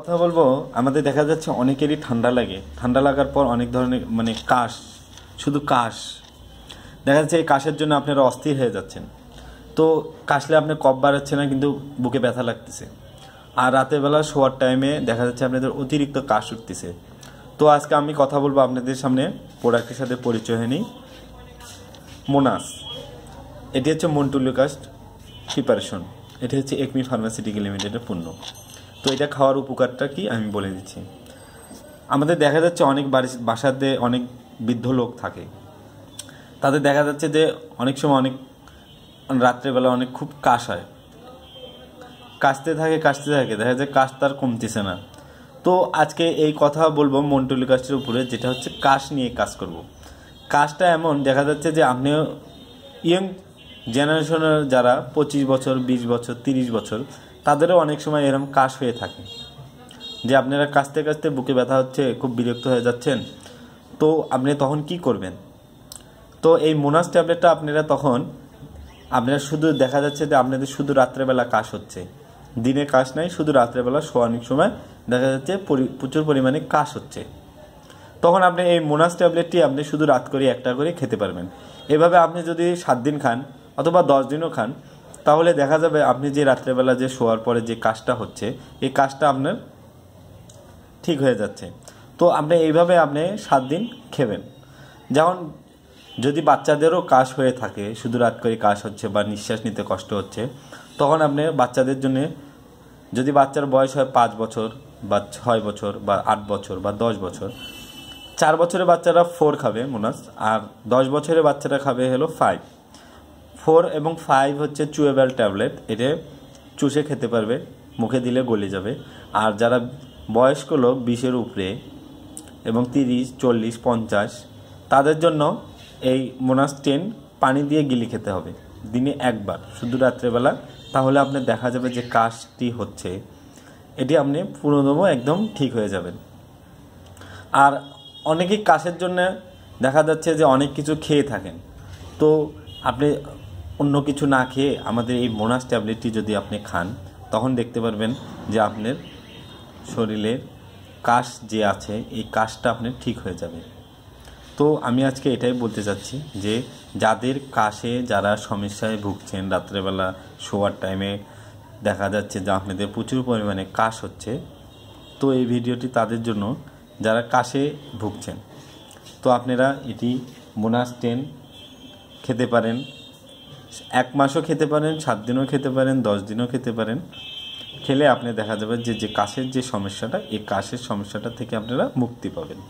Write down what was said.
কথা বলবো আমাদের দেখা যাচ্ছে অনেকেরই ঠান্ডা লাগে ঠান্ডা লাগার পর অনেক ধরনের মানে কাশ শুধু কাশ দেখা যাচ্ছে এই কাশের জন্য আপনারা অস্থির হয়ে যাচ্ছেন তো কাশলে আপনার কপ বাড়াচ্ছে না কিন্তু বুকে ব্যথা লাগতেছে আর রাতের বেলা শোয়ার টাইমে দেখা যাচ্ছে আপনাদের অতিরিক্ত কাশ উঠতেছে তো আজকে আমি কথা বলবো আপনাদের সামনে প্রোডাক্টের সাথে পরিচয় হয়নি মোনাস এটি হচ্ছে মন্টুলিকাস্ট প্রিপারেশন এটি হচ্ছে একমি ফার্মাসিউটিক্যাল লিমিটেডের পণ্য তো এটা খাওয়ার উপকারটা কি আমি বলে দিচ্ছি আমাদের দেখা যাচ্ছে অনেক বাসাতে অনেক বৃদ্ধ লোক থাকে তাদের দেখা যাচ্ছে যে অনেক সময় অনেক রাত্রেবেলা অনেক খুব কাশ হয় কাশতে থাকে কাশতে থাকে দেখা যায় কাশ তার কমতেছে না তো আজকে এই কথা বলবো মন্টুলি কাশের উপরে যেটা হচ্ছে কাশ নিয়ে কাজ করব। কাশটা এমন দেখা যাচ্ছে যে আপনিও ইয়ং জেনারেশনের যারা পঁচিশ বছর ২০ বছর ৩০ বছর তাদেরও অনেক সময় এরম কাশ হয়ে থাকে যে আপনারা কাশতে কাশতে বুকে ব্যথা হচ্ছে খুব বিরক্ত হয়ে যাচ্ছেন তো আপনি তখন কি করবেন তো এই মোনাস ট্যাবলেটটা আপনারা তখন আপনার শুধু দেখা যাচ্ছে যে আপনাদের শুধু রাত্রেবেলা কাশ হচ্ছে দিনে কাশ নাই শুধু রাত্রেবেলা অনেক সময় দেখা যাচ্ছে প্রচুর পরিমাণে কাশ হচ্ছে তখন আপনি এই মোনাস ট্যাবলেটটি আপনি শুধু রাত করে একটা করে খেতে পারবেন এভাবে আপনি যদি সাত দিন খান অথবা দশ দিনও খান তাহলে দেখা যাবে আপনি যে রাত্রেবেলা যে শোয়ার পরে যে কাজটা হচ্ছে এই কাজটা আপনার ঠিক হয়ে যাচ্ছে তো আপনি এইভাবে আপনি সাত দিন খেবেন যেমন যদি বাচ্চাদেরও কাশ হয়ে থাকে শুধু রাত করে কাশ হচ্ছে বা নিঃশ্বাস নিতে কষ্ট হচ্ছে তখন আপনি বাচ্চাদের জন্য যদি বাচ্চার বয়স হয় পাঁচ বছর বা ছয় বছর বা আট বছর বা দশ বছর চার বছরের বাচ্চারা ফোর খাবে মোনাস আর দশ বছরের বাচ্চারা খাবে হলো ফাইভ ফোর এবং ফাইভ হচ্ছে চুয়েবেল ট্যাবলেট এটা চুষে খেতে পারবে মুখে দিলে গলে যাবে আর যারা বয়স্ক লোক বিশের উপরে এবং তিরিশ চল্লিশ পঞ্চাশ তাদের জন্য এই মোনাস টেন পানি দিয়ে গিলি খেতে হবে দিনে একবার শুধু রাত্রেবেলা তাহলে আপনি দেখা যাবে যে কাশটি হচ্ছে এটি আপনি পুরোদম একদম ঠিক হয়ে যাবেন আর অনেকেই কাশের জন্য দেখা যাচ্ছে যে অনেক কিছু খেয়ে থাকেন তো আপনি অন্য কিছু না খেয়ে আমাদের এই মোনাস ট্যাবলেটটি যদি আপনি খান তখন দেখতে পারবেন যে আপনার শরীরের কাশ যে আছে এই কাশটা আপনার ঠিক হয়ে যাবে তো আমি আজকে এটাই বলতে চাচ্ছি যে যাদের কাশে যারা সমস্যায় ভুগছেন রাত্রেবেলা শোয়ার টাইমে দেখা যাচ্ছে যে আপনাদের প্রচুর পরিমাণে কাশ হচ্ছে তো এই ভিডিওটি তাদের জন্য যারা কাশে ভুগছেন তো আপনারা এটি বোনাস টেন খেতে পারেন এক মাসও খেতে পারেন সাত দিনও খেতে পারেন দশ দিনও খেতে পারেন খেলে আপনি দেখা যাবে যে যে কাশের যে সমস্যাটা এই কাশের সমস্যাটা থেকে আপনারা মুক্তি পাবেন